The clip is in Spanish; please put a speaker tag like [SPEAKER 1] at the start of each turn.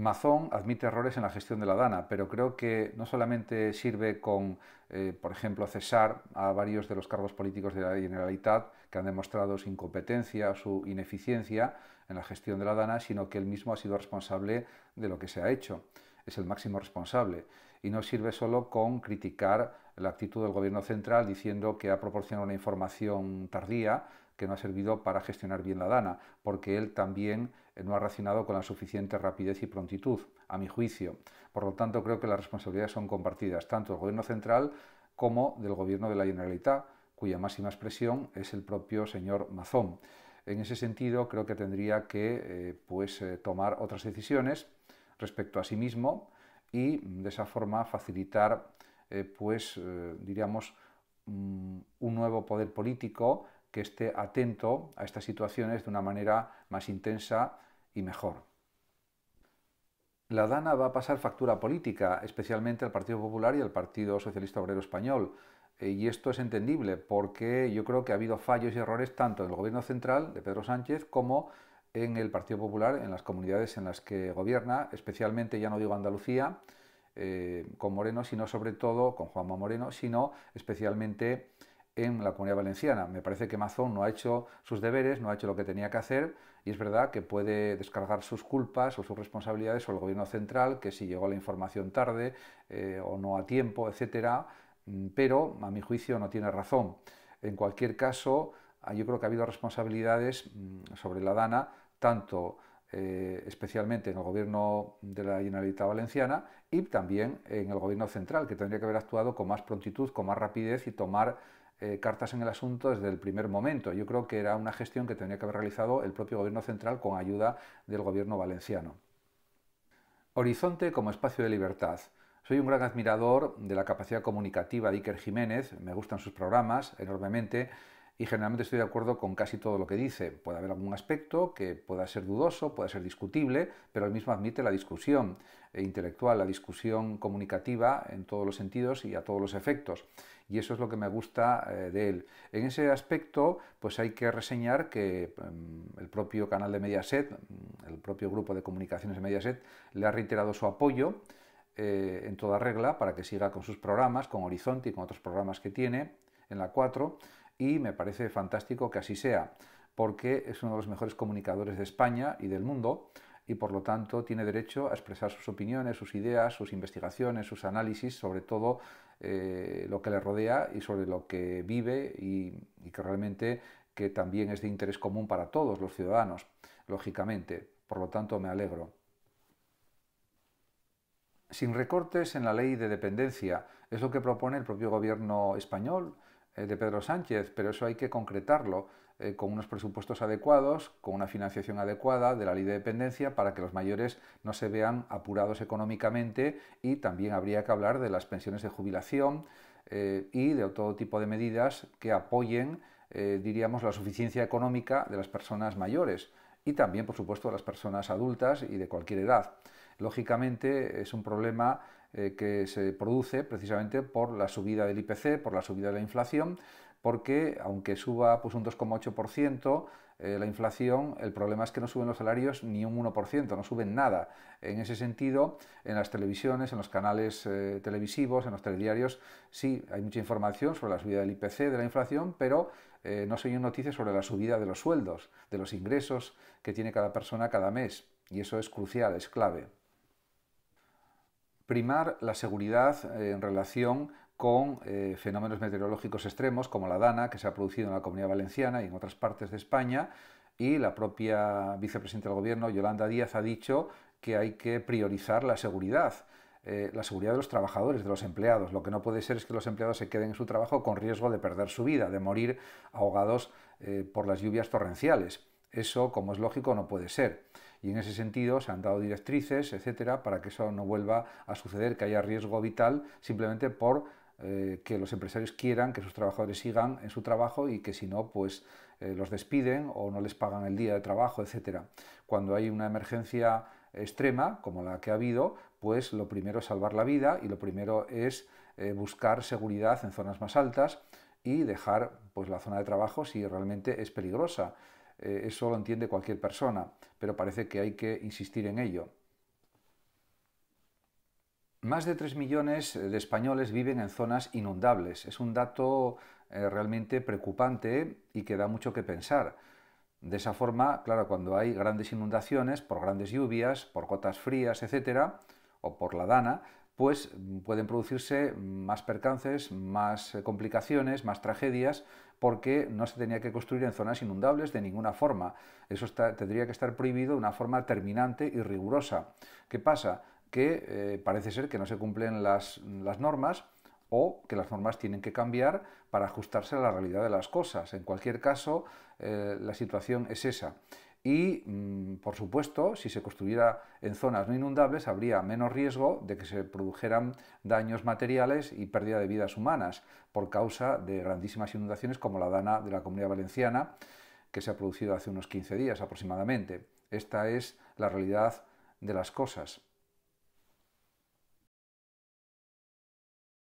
[SPEAKER 1] Mazón admite errores en la gestión de la DANA, pero creo que no solamente sirve con, eh, por ejemplo, cesar a varios de los cargos políticos de la Generalitat que han demostrado su incompetencia, su ineficiencia en la gestión de la DANA, sino que él mismo ha sido responsable de lo que se ha hecho. Es el máximo responsable. Y no sirve solo con criticar la actitud del gobierno central diciendo que ha proporcionado una información tardía que no ha servido para gestionar bien la DANA, porque él también eh, no ha reaccionado con la suficiente rapidez y prontitud, a mi juicio. Por lo tanto, creo que las responsabilidades son compartidas, tanto del gobierno central como del gobierno de la Generalitat, cuya máxima expresión es el propio señor Mazón. En ese sentido, creo que tendría que eh, pues, eh, tomar otras decisiones respecto a sí mismo y de esa forma facilitar eh, pues, eh, diríamos, mm, un nuevo poder político que esté atento a estas situaciones de una manera más intensa y mejor. La Dana va a pasar factura política, especialmente al Partido Popular y al Partido Socialista Obrero Español. Eh, y esto es entendible porque yo creo que ha habido fallos y errores tanto en el gobierno central de Pedro Sánchez como en el Partido Popular, en las comunidades en las que gobierna, especialmente ya no digo Andalucía, eh, con Moreno, sino sobre todo con Juanma Moreno, sino especialmente en la comunidad valenciana. Me parece que Mazón no ha hecho sus deberes, no ha hecho lo que tenía que hacer y es verdad que puede descargar sus culpas o sus responsabilidades sobre el gobierno central, que si llegó la información tarde eh, o no a tiempo, etcétera, mm, pero a mi juicio no tiene razón. En cualquier caso, ah, yo creo que ha habido responsabilidades mm, sobre la Dana, tanto eh, especialmente en el gobierno de la Generalitat Valenciana y también en el gobierno central, que tendría que haber actuado con más prontitud, con más rapidez y tomar eh, cartas en el asunto desde el primer momento. Yo creo que era una gestión que tendría que haber realizado el propio gobierno central con ayuda del gobierno valenciano. Horizonte como espacio de libertad. Soy un gran admirador de la capacidad comunicativa de Iker Jiménez, me gustan sus programas enormemente y generalmente estoy de acuerdo con casi todo lo que dice. Puede haber algún aspecto que pueda ser dudoso, pueda ser discutible, pero él mismo admite la discusión eh, intelectual, la discusión comunicativa en todos los sentidos y a todos los efectos. Y eso es lo que me gusta eh, de él. En ese aspecto, pues hay que reseñar que mm, el propio canal de Mediaset, mm, el propio grupo de comunicaciones de Mediaset, le ha reiterado su apoyo eh, en toda regla para que siga con sus programas, con Horizonte y con otros programas que tiene en la 4 y me parece fantástico que así sea, porque es uno de los mejores comunicadores de España y del mundo y por lo tanto tiene derecho a expresar sus opiniones, sus ideas, sus investigaciones, sus análisis, sobre todo eh, lo que le rodea y sobre lo que vive y, y que realmente que también es de interés común para todos los ciudadanos, lógicamente. Por lo tanto, me alegro sin recortes en la ley de dependencia. Es lo que propone el propio gobierno español eh, de Pedro Sánchez, pero eso hay que concretarlo eh, con unos presupuestos adecuados, con una financiación adecuada de la ley de dependencia para que los mayores no se vean apurados económicamente y también habría que hablar de las pensiones de jubilación eh, y de todo tipo de medidas que apoyen, diríamos, la suficiencia económica de las personas mayores y también, por supuesto, de las personas adultas y de cualquier edad. Lógicamente es un problema eh, que se produce precisamente por la subida del IPC, por la subida de la inflación, porque aunque suba pues, un 2,8%, eh, la inflación, el problema es que no suben los salarios ni un 1%, no suben nada. En ese sentido, en las televisiones, en los canales eh, televisivos, en los telediarios, sí hay mucha información sobre la subida del IPC, de la inflación, pero no se oyen noticias sobre la subida de los sueldos, de los ingresos que tiene cada persona cada mes. Y eso es crucial, es clave primar la seguridad eh, en relación con eh, fenómenos meteorológicos extremos como la dana que se ha producido en la Comunidad Valenciana y en otras partes de España y la propia vicepresidenta del Gobierno, Yolanda Díaz, ha dicho que hay que priorizar la seguridad. Eh, la seguridad de los trabajadores, de los empleados. Lo que no puede ser es que los empleados se queden en su trabajo con riesgo de perder su vida, de morir ahogados por las lluvias torrenciales. Eso, como es lógico, no puede ser y en ese sentido se han dado directrices, etcétera, para que eso no vuelva a suceder, que haya riesgo vital simplemente por eh, que los empresarios quieran que sus trabajadores sigan en su trabajo y que si no, pues eh, los despiden o no les pagan el día de trabajo, etcétera. Cuando hay una emergencia extrema, como la que ha habido, pues lo primero es salvar la vida y lo primero es eh, buscar seguridad en zonas más altas y dejar pues la zona de trabajo si realmente es peligrosa. Eh, eso lo entiende cualquier persona, pero parece que hay que insistir en ello. Más de 3 millones eh, de españoles viven en zonas inundables. Es un dato eh, realmente preocupante y que da mucho que pensar. De esa forma, claro, cuando hay grandes inundaciones por grandes lluvias, por cotas frías, etc., o por la dana, pues mm, pueden producirse más percances, más complicaciones, más tragedias porque no se tenía que construir en zonas inundables de ninguna forma. Eso tendría que estar prohibido de una forma terminante y rigurosa. ¿Qué pasa? Que eh, parece ser que no se cumplen las, normas o que las normas tienen que cambiar para ajustarse a la realidad de las cosas. En cualquier caso, eh, la situación es esa y, mm, por supuesto, si se construyera en zonas no inundables, habría menos riesgo de que se produjeran daños materiales y pérdida de vidas humanas por causa de grandísimas inundaciones como la dana de la Comunidad Valenciana, que se ha producido hace unos 15 días aproximadamente. Esta es la realidad de las cosas.